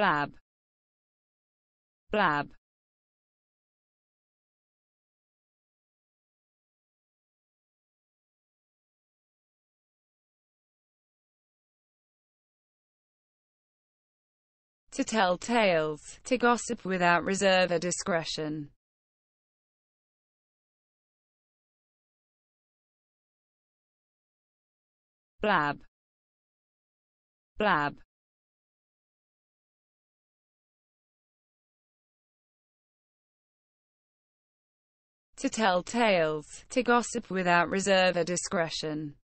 blab blab to tell tales, to gossip without reserve or discretion. Blab. Blab. to tell tales, to gossip without reserve or discretion.